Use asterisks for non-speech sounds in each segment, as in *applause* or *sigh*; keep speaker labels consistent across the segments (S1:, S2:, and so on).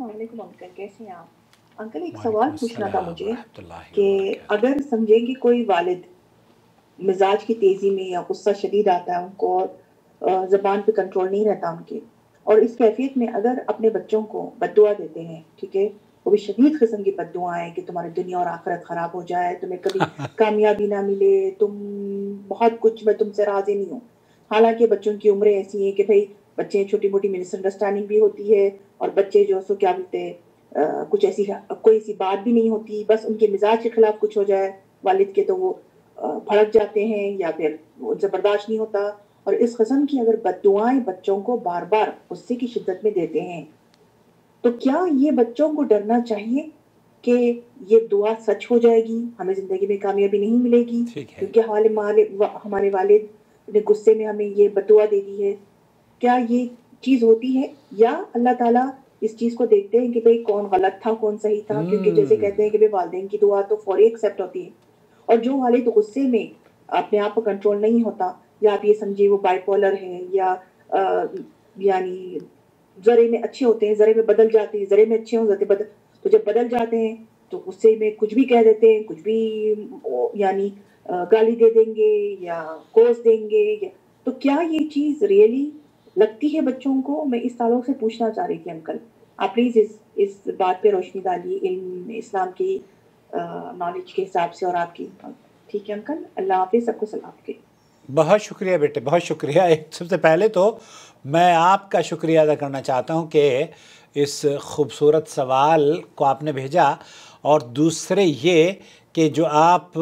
S1: अस्सलाम अंकल कैसे हैं आप अंकल एक सवाल पूछना था मुझे कि अगर समझें कि कोई वालिद मिजाज की तेज़ी में या गुस्सा शदीद आता है उनको और ज़बान पे कंट्रोल नहीं रहता उनके और इस कैफियत में अगर अपने बच्चों को बदुआ देते हैं ठीक है वो भी शदीद किस्म की बदुआएं कि तुम्हारी दुनिया और आखिरत ख़राब हो जाए तुम्हें कभी *laughs* कामयाबी ना मिले तुम बहुत कुछ मैं तुमसे राजी नहीं हूँ हालांकि बच्चों की उम्रें ऐसी हैं कि भाई बच्चे छोटी मोटी मिसअंडरस्टैंडिंग भी होती है और बच्चे जो सो क्या बोलते हैं कुछ ऐसी कोई ऐसी बात भी नहीं होती बस उनके मिजाज के खिलाफ कुछ हो जाए वालिद के तो वो भड़क जाते हैं या फिर उनसे बर्दाश्त नहीं होता और इस कस्म की अगर बदुआएं बच्चों को बार बार गुस्से की शिद्दत में देते हैं तो क्या ये बच्चों को डरना चाहिए कि ये दुआ सच हो जाएगी हमें जिंदगी में कामयाबी नहीं मिलेगी क्योंकि हमारे हमारे वालिद ने गुस्से में हमें ये बदुआ दे दी है क्या ये चीज होती है या अल्लाह ताला इस चीज को देखते हैं कि भाई कौन गलत था कौन सही था hmm. क्योंकि जैसे कहते हैं कि भाई वालदेन की दुआ तो फौरी एक्सेप्ट होती है और जो वाले तो गुस्से में अपने आप पर कंट्रोल नहीं होता या आप ये समझिए वो बाइपोलर है या यानी जरे में अच्छे होते हैं जरे में बदल जाते हैं जरे में अच्छे हो जाते बदल तो जब बदल जाते हैं तो गुस्से में कुछ भी कह देते हैं कुछ भी यानी गाली दे देंगे या कोस देंगे या तो क्या ये चीज रियली really लगती है बच्चों को मैं इस ताल्लुक से पूछना चाह रही थी अंकल आप प्लीज़ इस इस बात पे रोशनी डालिए इन इस्लाम की नॉलेज के हिसाब से और आपकी ठीक है अंकल अल्लाह हाफि सबको सलाम के
S2: बहुत शुक्रिया बेटे बहुत शुक्रिया एक सबसे पहले तो मैं आपका शुक्रिया अदा करना चाहता हूँ कि इस खूबसूरत सवाल को आपने भेजा और दूसरे ये कि जो आप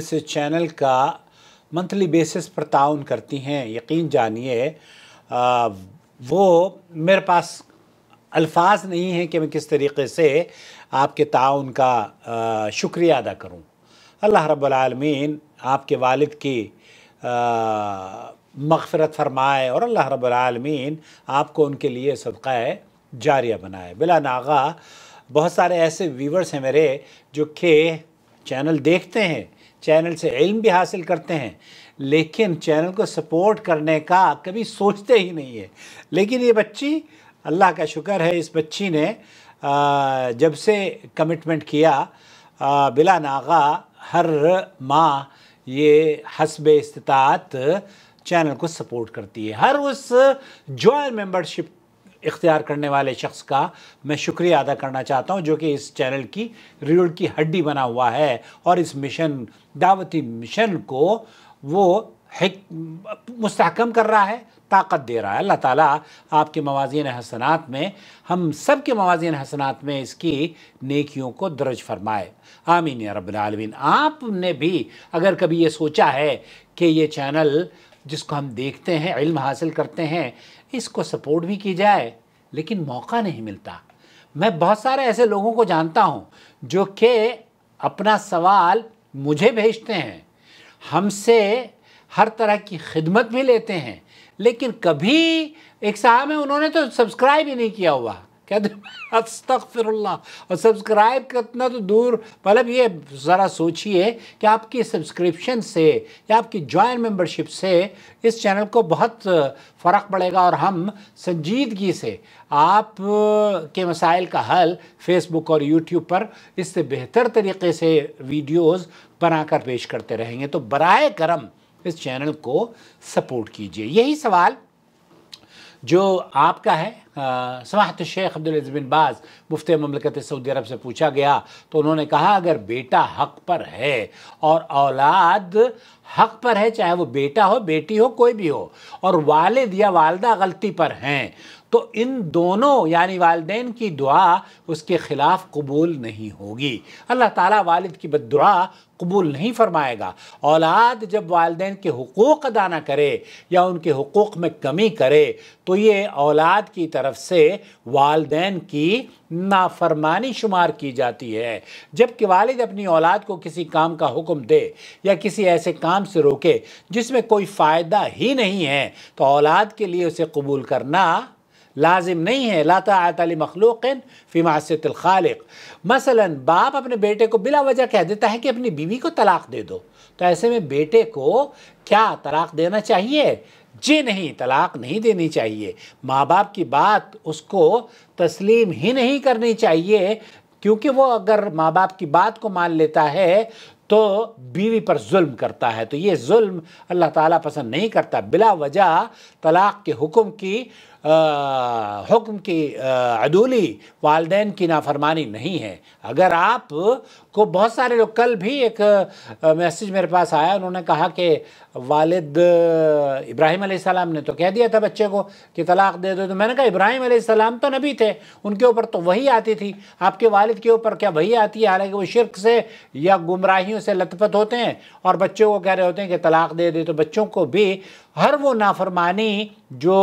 S2: इस चैनल का मंथली बेसिस पर ताउन करती हैं यकीन जानिए वो मेरे पास अल्फाज नहीं हैं कि मैं किस तरीके से आपके ताउन का आ, शुक्रिया अदा करूं अल्लाह रबालमीन आपके वालिद की मगफरत फरमाए और अल्लाह रबालमीन आपको उनके लिए सदक़ा जारिया बनाए बिला नागा बहुत सारे ऐसे व्यूवर्स हैं मेरे जो के चैनल देखते हैं चैनल से इल्म भी हासिल करते हैं लेकिन चैनल को सपोर्ट करने का कभी सोचते ही नहीं है लेकिन ये बच्ची अल्लाह का शुक्र है इस बच्ची ने जब से कमिटमेंट किया बिला नागा हर माह ये हसब इस्तात चैनल को सपोर्ट करती है हर उस जॉइन मेंबरशिप इख्तियार करने वाले शख्स का मैं शुक्रिया अदा करना चाहता हूँ जो कि इस चैनल की रीढ़ की हड्डी बना हुआ है और इस मिशन दावती मिशन को वो मुस्तकम कर रहा है ताकत दे रहा है अल्लाह ताला आपके मवाजिन हसनात में हम सब के मवाजिन हसनात में इसकी नेकियों को दर्ज फरमाए आमीन या रबालमीन आपने भी अगर कभी ये सोचा है कि ये चैनल जिसको हम देखते हैं इल्म हासिल करते हैं इसको सपोर्ट भी की जाए लेकिन मौका नहीं मिलता मैं बहुत सारे ऐसे लोगों को जानता हूँ जो कि अपना सवाल मुझे भेजते हैं हमसे हर तरह की खिदमत भी लेते हैं लेकिन कभी एक साहब है उन्होंने तो सब्सक्राइब ही नहीं किया हुआ कहते अस्तफिरल्ला और सब्सक्राइब करना तो दूर मतलब ये ज़रा सोचिए कि आपकी सब्सक्रिप्शन से या आपकी जॉइन मेंबरशिप से इस चैनल को बहुत फ़र्क पड़ेगा और हम संजीदगी से आप के मसाइल का हल फेसबुक और यूट्यूब पर इससे बेहतर तरीके से वीडियोस बनाकर पेश करते रहेंगे तो बर करम इस चैनल को सपोर्ट कीजिए यही सवाल जो आपका है समाहत शेख अब्दुलज़ बिन बाज़ मुफ्त ममलकत सऊदी अरब से पूछा गया तो उन्होंने कहा अगर बेटा हक पर है और औलाद हक पर है चाहे वो बेटा हो बेटी हो कोई भी हो और वालद या वालदा गलती पर हैं तो इन दोनों यानी वालदे की दुआ उसके ख़िलाफ़ कबूल नहीं होगी अल्लाह ताला वालिद की बद दुआ कबूल नहीं फरमाएगा औलाद जब वालदे के हकूक़ अदा ना करे या उनके हकूक़ में कमी करे तो ये औलाद की तरफ से वालदे की नाफरमानी शुमार की जाती है जबकि वालिद अपनी औलाद को किसी काम का हुक्म दे या किसी ऐसे काम से रोके जिसमें कोई फ़ायदा ही नहीं है तो औलाद के लिए उसे कबूल करना लाजिम नहीं है लाता आतली मखलूक फ़ी मासत खालिक मसला बाप अपने बेटे को बिला वजह कह देता है कि अपनी बीवी को तलाक दे दो तो ऐसे में बेटे को क्या तलाक देना चाहिए जी नहीं तलाक नहीं देनी चाहिए माँ बाप की बात उसको तस्लीम ही नहीं करनी चाहिए क्योंकि वो अगर माँ बाप की बात को मान लेता है तो बीवी पर जुल्म करता है तो ये जुल्म अल्लाह ताला पसंद नहीं करता बिला वजह तलाक के हुक्म की हुक्म की अदूली वालदे की नाफरमानी नहीं है अगर आप को बहुत सारे लोग कल भी एक मैसेज मेरे पास आया उन्होंने कहा कि वालिद इब्राहिम सलाम ने तो कह दिया था बच्चे को कि तलाक दे दो तो मैंने कहा इब्राहिम सलाम तो नबी थे उनके ऊपर तो वही आती थी आपके वालिद के ऊपर क्या वही आती है हालांकि वो शिरक से या गुमराहियों से लतपत होते हैं और बच्चों को कह रहे होते हैं कि तलाक दे दे तो बच्चों को भी हर वो नाफरमानी जो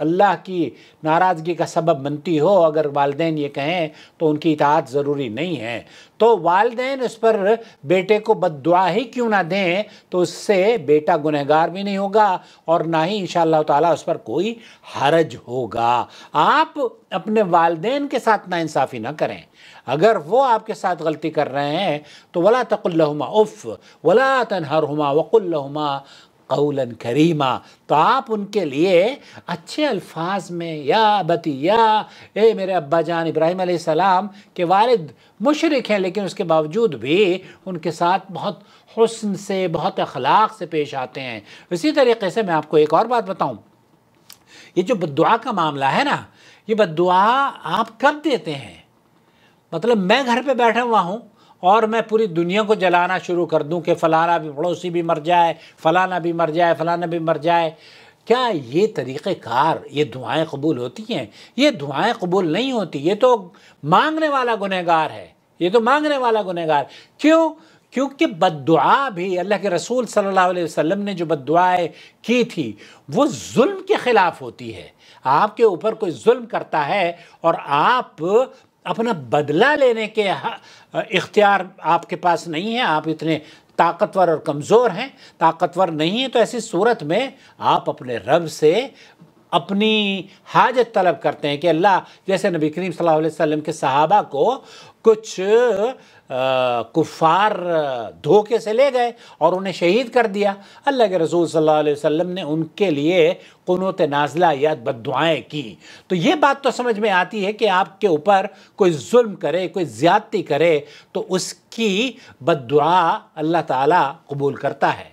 S2: अल्लाह की नाराज़गी का सबब बनती हो अगर वालदे ये कहें तो उनकी इतात ज़रूरी नहीं है तो वालदे उस पर बेटे को बद ही क्यों ना दें तो उससे बेटा गुनहगार भी नहीं होगा और ना ही इन ताला उस पर कोई हरज होगा आप अपने वालदे के साथ नाानसाफ़ी ना करें अगर वो आपके साथ गलती कर रहे हैं तो वला तकुल्लहुमा उफ़ वला तनहरुमा वकुल्लहुमा कौलन करीमा तो आप उनके लिए अच्छे अल्फाज में या बती या ए मेरे अब्बा जान इब्राहिम सलाम के वालिद मुशरक हैं लेकिन उसके बावजूद भी उनके साथ बहुत हसन से बहुत अखलाक से पेश आते हैं इसी तरीके से मैं आपको एक और बात बताऊँ ये जो बदुआ का मामला है ना ये बदुआ आप कब देते हैं मतलब मैं घर पर बैठा हुआ हूँ और मैं पूरी दुनिया को जलाना शुरू कर दूं कि फ़लाना भी पड़ोसी भी मर जाए फ़लाना भी मर जाए फ़लाना भी मर जाए क्या ये तरीक़ार ये दुआएं कबूल होती हैं ये दुआएं कबूल नहीं होती ये तो मांगने वाला गुनहगार है ये तो मांगने वाला गुनहगार क्यों क्योंकि दुआ भी अल्लाह के रसूल सल्लल्लाहु अलैहि वसल्लम ने जो बददुआएं की थी वो जुल्म के ख़िलाफ़ होती है आपके ऊपर कोई जुल्म करता है और आप अपना बदला लेने के इख्तियार आपके पास नहीं है आप इतने ताकतवर और कमज़ोर हैं ताकतवर नहीं है तो ऐसी सूरत में आप अपने रब से अपनी हाजत तलब करते हैं कि अल्लाह जैसे नबी करीम सल्लल्लाहु अलैहि वसल्लम के सहाबा को कुछ कुफ़ार धोखे से ले गए और उन्हें शहीद कर दिया अल्लाह के रसूल सल्लल्लाहु अलैहि वसल्लम ने उनके लिए कनोत नाजला या बदुआएँ की तो ये बात तो समझ में आती है कि आपके ऊपर कोई जुल्म करे कोई ज़्यादती करे तो उसकी बदुआ अल्लाह ताला कबूल करता है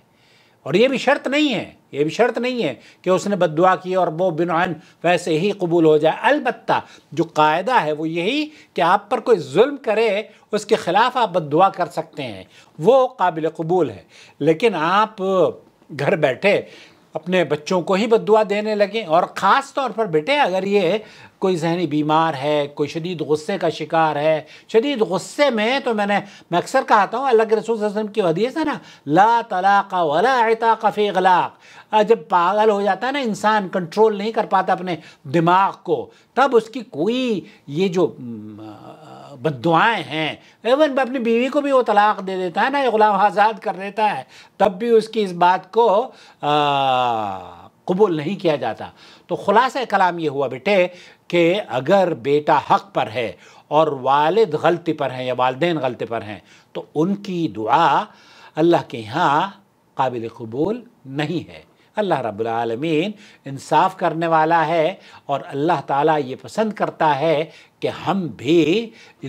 S2: और ये भी शर्त नहीं है ये भी शर्त नहीं है कि उसने बदुआ की और वो बिनान वैसे ही कबूल हो जाए अलबत् जो कायदा है वो यही कि आप पर कोई जुल्म करे उसके ख़िलाफ़ आप बदुआ कर सकते हैं वो काबिल कबूल है लेकिन आप घर बैठे अपने बच्चों को ही बदुआ देने लगे और ख़ास तौर पर बेटे अगर ये कोई जहनी बीमार है कोई शदीद गुस्से का शिकार है शदीद गुस्से में तो मैंने मैं अक्सर कहता हूँ अल्लाह के रसूल वसम की हदीस है ना ला तला वला अताक़ा फ़ी गलाक जब पागल हो जाता है ना इंसान कंट्रोल नहीं कर पाता अपने दिमाग को तब उसकी कोई ये जो बदुआएँ हैं एवन अपनी बीवी को भी वो तलाक दे देता है ना गुलाम आज़ाद कर देता है तब भी उसकी इस बात को कबूल नहीं किया जाता तो खुलासा कलाम ये हुआ बेटे कि अगर बेटा हक पर है और वालद गलती पर हैं या वालदेन गलती पर हैं तो उनकी दुआ अल्लाह के यहाँ काबिल कबूल नहीं है अल्लाह रबालमीन इंसाफ करने वाला है और अल्लाह ताला ये पसंद करता है कि हम भी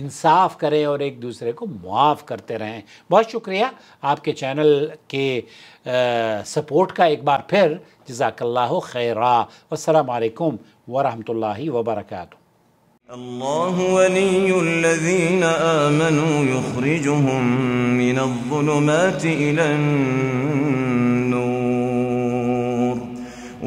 S2: इंसाफ करें और एक दूसरे को मुआफ़ करते रहें बहुत शुक्रिया आपके चैनल के आ, सपोर्ट का एक बार फिर जजाकल्ला खैरा वालेकुम वरहमतुल्लाहि वबरकू
S1: الله ولي الذين آمنوا يخرجهم من الظلمات إلى النور